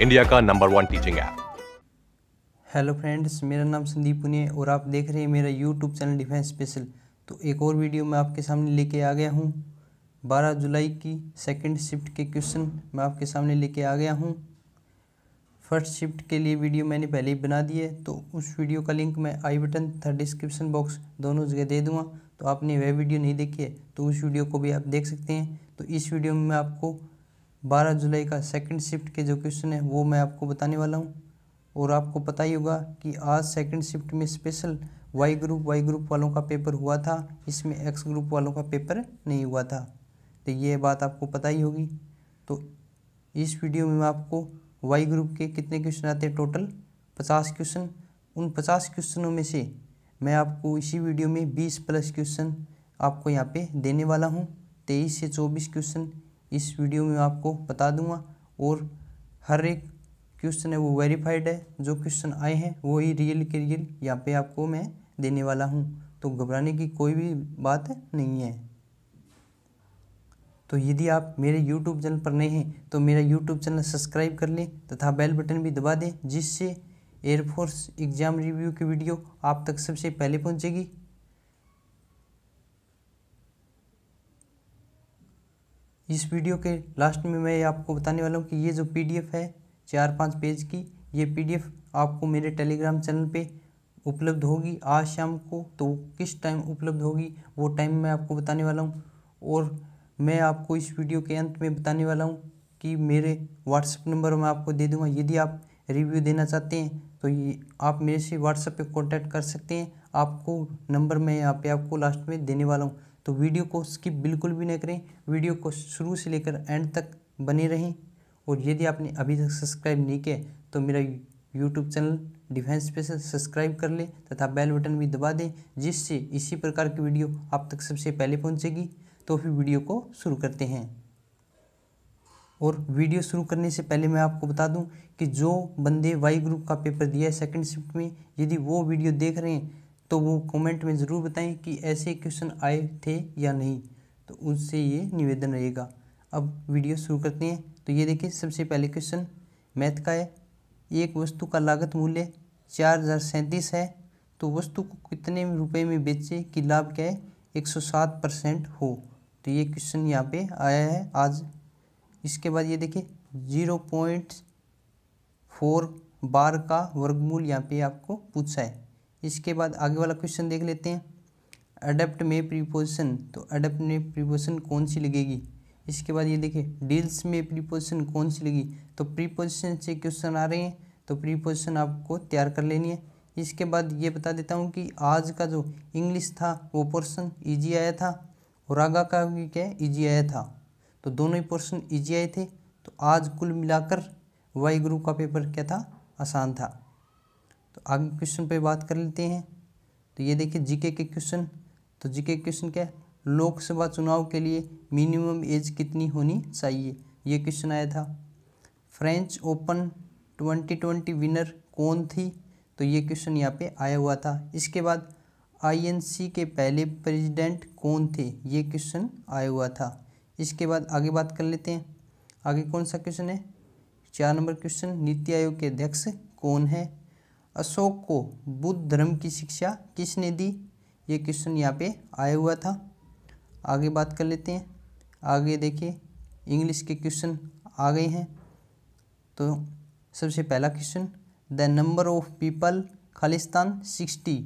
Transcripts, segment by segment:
India का number one teaching app hello friends मेरा नाम संदीप पुनिया और आप देख रहे हैं मेरा यूट्यूब चैनल डिफेंस स्पेशल तो एक और वीडियो मैं आपके सामने लेके आ गया हूँ 12 जुलाई की सेकंड शिफ्ट के क्वेश्चन मैं आपके सामने लेके आ गया हूँ फर्स्ट शिफ्ट के लिए वीडियो मैंने पहले ही बना दी है तो उस वीडियो का लिंक मैं आई बटन था डिस्क्रिप्शन बॉक्स दोनों जगह दे दूँगा तो आपने वह वीडियो नहीं देखी है तो उस वीडियो को भी आप देख सकते हैं तो इस वीडियो में मैं आपको बारह जुलाई का सेकंड शिफ्ट के जो क्वेश्चन है वो मैं आपको बताने वाला हूँ और आपको पता ही होगा कि आज सेकंड शिफ्ट में special Y group Y group वालों का पेपर हुआ था इसमें एक्स ग्रुप वालों का पेपर नहीं हुआ था तो ये बात आपको पता ही होगी तो इस वीडियो में मैं आपको वाई ग्रुप के कितने क्वेश्चन आते हैं टोटल पचास क्वेश्चन उन पचास क्वेश्चनों में से मैं आपको इसी वीडियो में बीस प्लस क्वेश्चन आपको यहाँ पे देने वाला हूँ तेईस से चौबीस क्वेश्चन इस वीडियो में आपको बता दूंगा और हर एक क्वेश्चन है वो वेरीफाइड है जो क्वेश्चन आए हैं वो ही रियल के रियल यहाँ पे आपको मैं देने वाला हूँ तो घबराने की कोई भी बात नहीं है तो यदि आप मेरे YouTube चैनल पर नए हैं तो मेरा YouTube चैनल सब्सक्राइब कर लें तथा बेल बटन भी दबा दें जिससे एयरफोर्स एग्ज़ाम रिव्यू की वीडियो आप तक सबसे पहले पहुंचेगी इस वीडियो के लास्ट में मैं आपको बताने वाला हूँ कि ये जो पीडीएफ है चार पाँच पेज की ये पीडीएफ आपको मेरे टेलीग्राम चैनल पे उपलब्ध होगी आज शाम को तो किस टाइम उपलब्ध होगी वो टाइम मैं आपको बताने वाला हूँ और मैं आपको इस वीडियो के अंत में बताने वाला हूँ कि मेरे व्हाट्सएप नंबर मैं आपको दे दूँगा यदि आप रिव्यू देना चाहते हैं तो ये आप मेरे से व्हाट्सएप पे कांटेक्ट कर सकते हैं आपको नंबर मैं यहाँ पे आपको लास्ट में देने वाला हूँ तो वीडियो को स्किप बिल्कुल भी नहीं करें वीडियो को शुरू से लेकर एंड तक बने रहें और यदि आपने अभी तक सब्सक्राइब नहीं किया तो मेरा YouTube channel defence special subscribe कर लें तथा बेल बटन भी दबा दें जिससे इसी प्रकार की वीडियो आप तक सबसे पहले पहुंचेगी तो फिर वीडियो को शुरू करते हैं और वीडियो शुरू करने से पहले मैं आपको बता दूं कि जो बंदे वाई ग्रुप का पेपर दिया है सेकंड शिफ्ट में यदि वो वीडियो देख रहे हैं तो वो कमेंट में ज़रूर बताएं कि ऐसे क्वेश्चन आए थे या नहीं तो उनसे ये निवेदन रहेगा अब वीडियो शुरू करते हैं तो ये देखिए सबसे पहले क्वेश्चन मैथ का है एक वस्तु का लागत मूल्य चार हज़ार सैंतीस है तो वस्तु को कितने रुपए में बेचे कि लाभ क्या है एक सौ सात परसेंट हो तो ये क्वेश्चन यहाँ पे आया है आज इसके बाद ये देखिए जीरो पॉइंट फोर बार का वर्गमूल यहाँ पे आपको पूछा है इसके बाद आगे वाला क्वेश्चन देख लेते हैं अडेप्ट में प्रीपोजिशन तो अडेप्ट में प्रीपोजिशन कौन सी लगेगी इसके बाद ये देखिए डील्स में प्रीपोजिशन कौन सी लगी तो प्रीपोजिशन से क्वेश्चन आ रहे हैं तो प्रीपोजिशन आपको तैयार कर लेनी है इसके बाद ये बता देता हूँ कि आज का जो इंग्लिश था वो पोर्सन ईजी आया था और आगा का भी क्या ईजी आया था तो दोनों ही पोर्सन ईजी आए थे तो आज कुल मिलाकर वाई गुरु का पेपर क्या था आसान था आगे क्वेश्चन पे बात कर लेते हैं तो ये देखिए जीके के क्वेश्चन तो जीके के क्वेश्चन क्या है लोकसभा चुनाव के लिए मिनिमम एज कितनी होनी चाहिए ये क्वेश्चन आया था French Open twenty twenty winner कौन थी तो ये क्वेश्चन यहाँ पे आया हुआ था इसके बाद आईएनसी के पहले प्रेसिडेंट कौन थे ये क्वेश्चन आया हुआ था इसके बाद आगे बात कर लेते हैं आगे कौन सा क्वेश्चन है चार नंबर क्वेश्चन नीति आयोग के अध्यक्ष कौन है अशोक को बुद्ध धर्म की शिक्षा किसने दी ये क्वेश्चन यहाँ पे आया हुआ था आगे बात कर लेते हैं आगे देखिए इंग्लिश के क्वेश्चन आ गए हैं तो सबसे पहला question the number of people Khalistan sixty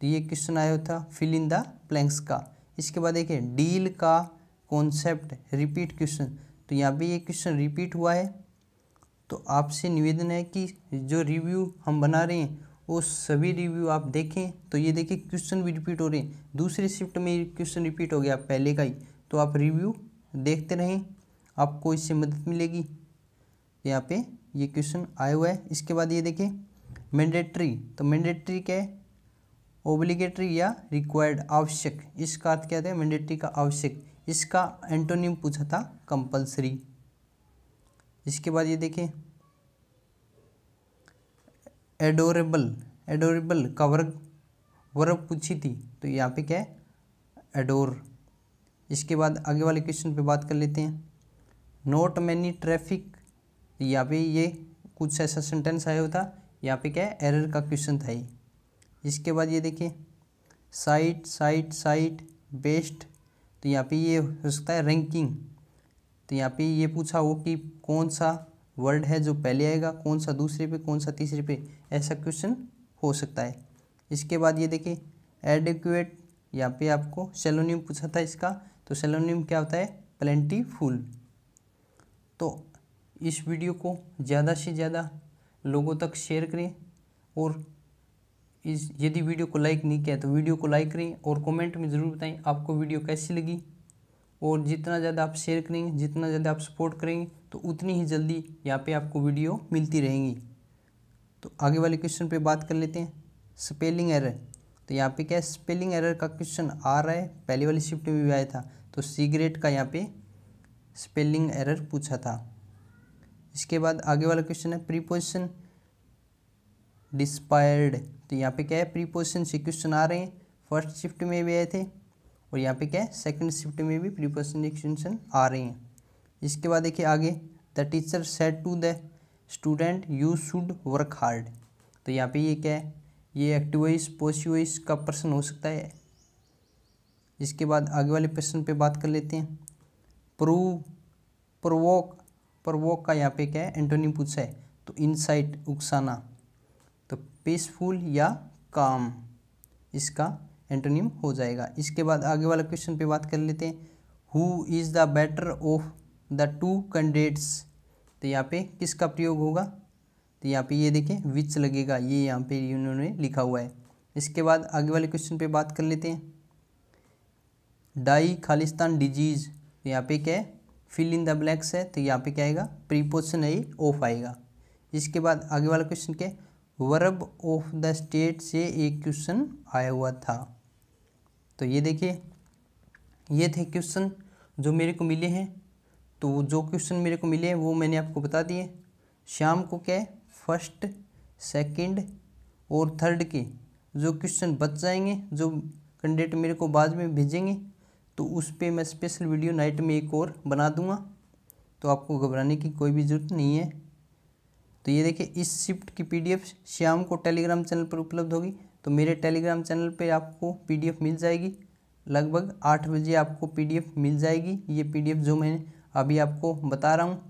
तो ये क्वेश्चन आया हुआ था फिल इन द प्लैंक्स का इसके बाद देखिए डील का कॉन्सेप्ट रिपीट क्वेश्चन तो यहाँ पे ये क्वेश्चन रिपीट हुआ है तो आपसे निवेदन है कि जो रिव्यू हम बना रहे हैं वो सभी रिव्यू आप देखें तो ये देखिए क्वेश्चन भी रिपीट हो रहे हैं दूसरे शिफ्ट में क्वेश्चन रिपीट हो गया पहले का ही तो आप रिव्यू देखते रहें आपको इससे मदद मिलेगी यहाँ पे ये क्वेश्चन आया हुआ है इसके बाद ये देखें मैंडेट्री तो मैंडेट्री क्या है ओब्लिगेटरी या रिक्वायर्ड आवश्यक इसका अर्थ क्या था मैंडेट्री का आवश्यक इसका एंटोनियम पूछा था कंपल्सरी इसके बाद ये देखें एडोरेबल एडोरेबल का वर्ग वर्ग पूछी थी तो यहाँ पे क्या है एडोर इसके बाद आगे वाले क्वेश्चन पे बात कर लेते हैं नोट मैनी ट्रैफिक यहाँ पे ये कुछ ऐसा सेंटेंस आया होता यहाँ पे क्या है एरर का क्वेश्चन था ये इसके बाद ये देखें साइट साइट साइट बेस्ट तो यहाँ पे ये हो सकता है रैंकिंग तो यहाँ पे ये पूछा हो कि कौन सा वर्ड है जो पहले आएगा कौन सा दूसरे पे कौन सा तीसरे पे ऐसा क्वेश्चन हो सकता है इसके बाद ये देखें एडिक्यूएट यहाँ पे आपको सेलोनियम पूछा था इसका तो सेलोनियम क्या होता है प्लेंटी फूल तो इस वीडियो को ज़्यादा से ज़्यादा लोगों तक शेयर करें और इस यदि वीडियो को लाइक नहीं किया तो वीडियो को लाइक करें और कमेंट में ज़रूर बताएं आपको वीडियो कैसी लगी और जितना ज़्यादा आप शेयर करेंगे जितना ज़्यादा आप सपोर्ट करेंगे तो उतनी ही जल्दी यहाँ पे आपको वीडियो मिलती रहेंगी तो आगे वाले क्वेश्चन पे बात कर लेते हैं स्पेलिंग एरर तो यहाँ पे क्या है स्पेलिंग एरर का क्वेश्चन आ रहा है पहले वाली शिफ्ट में भी आया था तो सिगरेट का यहाँ पे स्पेलिंग एरर पूछा था इसके बाद आगे वाला क्वेश्चन है प्रीपोजिशन डिस्पायर्ड तो यहाँ पे क्या है प्रीपोजिशन से क्वेश्चन आ रहे हैं फर्स्ट शिफ्ट में भी आए थे और यहाँ पे क्या है सेकंड शिफ्ट में भी प्रीपोजिशन एक्सटेंशन आ रही हैं इसके बाद देखिए आगे the teacher said to the student you should work hard तो यहाँ पे ये क्या है ये एक्टिवाइज पोसिवाइज का प्रश्न हो सकता है इसके बाद आगे वाले प्रश्न पे बात कर लेते हैं प्रूव प्रवोक प्रवोक का यहाँ पे क्या है एंटोनी पूछा है तो इनसाइट उकसाना तो पीसफुल या काम इसका एंटोनियम हो जाएगा इसके बाद आगे वाला क्वेश्चन पे बात कर लेते हैं who is the better of the two candidates तो यहाँ पे किसका प्रयोग होगा तो यहाँ पे ये देखें विच लगेगा ये यहाँ पे इन्होंने लिखा हुआ है इसके बाद आगे वाले क्वेश्चन पे बात कर लेते हैं डाई खालिस्तान डिजीज़ तो यहाँ पे क्या है फिल इन द ब्लैक्स है तो यहाँ पे क्या आएगा प्रीपोजिशन है ऑफ आएगा इसके बाद आगे वाला क्वेश्चन क्या है वर्ब ऑफ द स्टेट से एक क्वेश्चन आया हुआ था तो ये देखिए ये थे क्वेश्चन जो मेरे को मिले हैं तो जो क्वेश्चन मेरे को मिले हैं वो मैंने आपको बता दिए शाम को क्या है फर्स्ट सेकंड और थर्ड के जो क्वेश्चन बच जाएंगे जो कैंडिडेट मेरे को बाद में भेजेंगे तो उस पर मैं स्पेशल वीडियो नाइट में एक और बना दूंगा तो आपको घबराने की कोई भी ज़रूरत नहीं है तो ये देखिए इस शिफ्ट की पीडीएफ शाम को टेलीग्राम चैनल पर उपलब्ध होगी तो मेरे टेलीग्राम चैनल पे आपको पीडीएफ मिल जाएगी लगभग आठ बजे आपको पीडीएफ मिल जाएगी ये पीडीएफ जो मैं अभी आपको बता रहा हूँ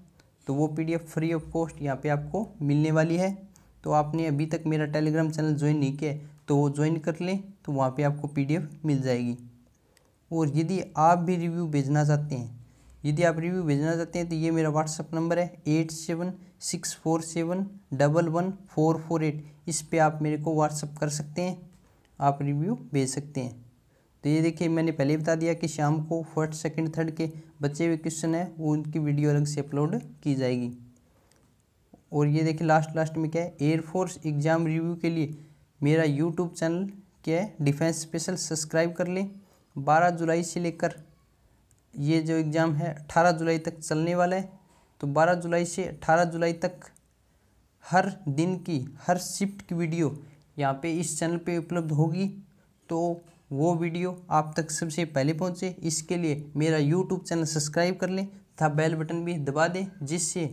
तो वो पीडीएफ फ्री ऑफ कॉस्ट यहाँ पे आपको मिलने वाली है तो आपने अभी तक मेरा टेलीग्राम चैनल ज्वाइन नहीं किया तो वो ज्वाइन कर लें तो वहाँ पर आपको पी मिल जाएगी और यदि आप भी रिव्यू भेजना चाहते हैं यदि आप रिव्यू भेजना चाहते हैं तो ये मेरा व्हाट्सअप नंबर है eight seven six four seven double one four four eight इस पर आप मेरे को व्हाट्सअप कर सकते हैं आप रिव्यू भेज सकते हैं तो ये देखिए मैंने पहले बता दिया कि शाम को फर्स्ट सेकंड थर्ड के बच्चे हुए क्वेश्चन हैं वो उनकी वीडियो अलग से अपलोड की जाएगी और ये देखिए लास्ट लास्ट में क्या है एयरफोर्स एग्ज़ाम रिव्यू के लिए मेरा यूट्यूब चैनल क्या है डिफेंस स्पेशल सब्सक्राइब कर लें बारह जुलाई से लेकर ये जो एग्ज़ाम है अट्ठारह जुलाई तक चलने वाला है तो बारह जुलाई से अट्ठारह जुलाई तक हर दिन की हर शिफ्ट की वीडियो यहाँ पे इस चैनल पे उपलब्ध होगी तो वो वीडियो आप तक सबसे पहले पहुँचे इसके लिए मेरा यूट्यूब चैनल सब्सक्राइब कर लें तथा बेल बटन भी दबा दें जिससे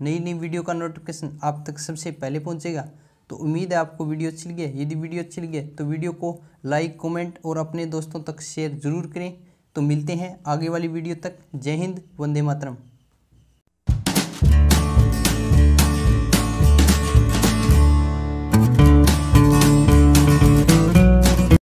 नई नई वीडियो का नोटिफिकेशन आप तक सबसे पहले पहुँचेगा तो उम्मीद है आपको वीडियो अच्छी लगी यदि वीडियो अच्छी लगी तो वीडियो को लाइक कमेंट और अपने दोस्तों तक शेयर ज़रूर करें तो मिलते हैं आगे वाली वीडियो तक जय हिंद वंदे मातरम